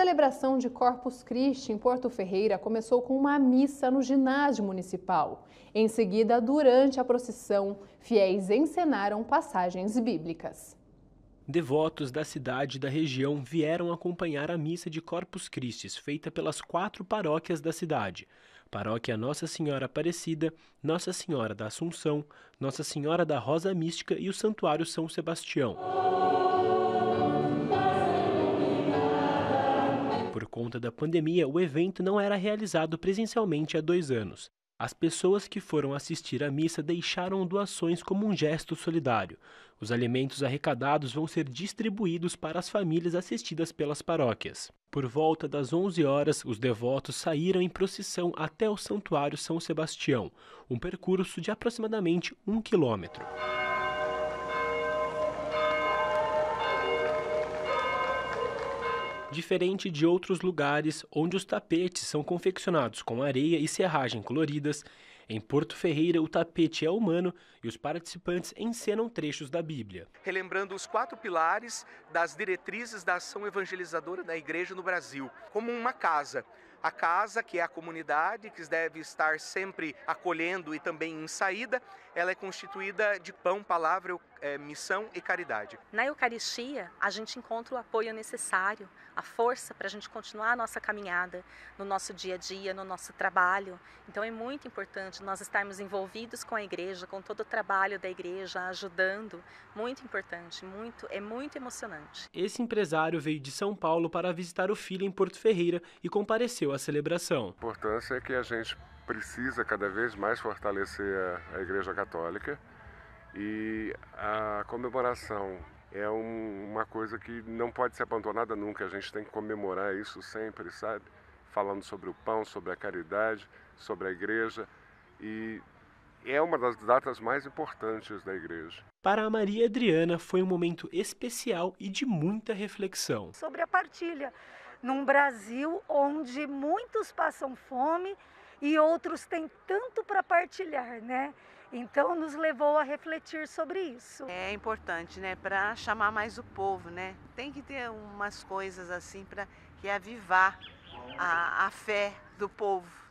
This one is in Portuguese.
celebração de Corpus Christi em Porto Ferreira começou com uma missa no ginásio municipal. Em seguida, durante a procissão, fiéis encenaram passagens bíblicas. Devotos da cidade e da região vieram acompanhar a missa de Corpus Christi, feita pelas quatro paróquias da cidade. Paróquia Nossa Senhora Aparecida, Nossa Senhora da Assunção, Nossa Senhora da Rosa Mística e o Santuário São Sebastião. por conta da pandemia, o evento não era realizado presencialmente há dois anos. As pessoas que foram assistir à missa deixaram doações como um gesto solidário. Os alimentos arrecadados vão ser distribuídos para as famílias assistidas pelas paróquias. Por volta das 11 horas, os devotos saíram em procissão até o Santuário São Sebastião, um percurso de aproximadamente um quilômetro. Diferente de outros lugares onde os tapetes são confeccionados com areia e serragem coloridas, em Porto Ferreira, o tapete é humano e os participantes encenam trechos da Bíblia. Relembrando os quatro pilares das diretrizes da ação evangelizadora da igreja no Brasil, como uma casa a casa, que é a comunidade, que deve estar sempre acolhendo e também em saída, ela é constituída de pão, palavra, é, missão e caridade. Na Eucaristia, a gente encontra o apoio necessário, a força para a gente continuar a nossa caminhada no nosso dia a dia, no nosso trabalho. Então é muito importante nós estarmos envolvidos com a igreja, com todo o trabalho da igreja, ajudando. Muito importante, muito, é muito emocionante. Esse empresário veio de São Paulo para visitar o filho em Porto Ferreira e compareceu a celebração. A importância é que a gente precisa cada vez mais fortalecer a, a Igreja Católica e a comemoração é um, uma coisa que não pode ser abandonada nunca. A gente tem que comemorar isso sempre, sabe? Falando sobre o pão, sobre a caridade, sobre a Igreja e é uma das datas mais importantes da igreja. Para a Maria Adriana, foi um momento especial e de muita reflexão. Sobre a partilha, num Brasil onde muitos passam fome e outros têm tanto para partilhar, né? Então nos levou a refletir sobre isso. É importante, né, para chamar mais o povo, né? Tem que ter umas coisas assim para reavivar é a, a fé do povo.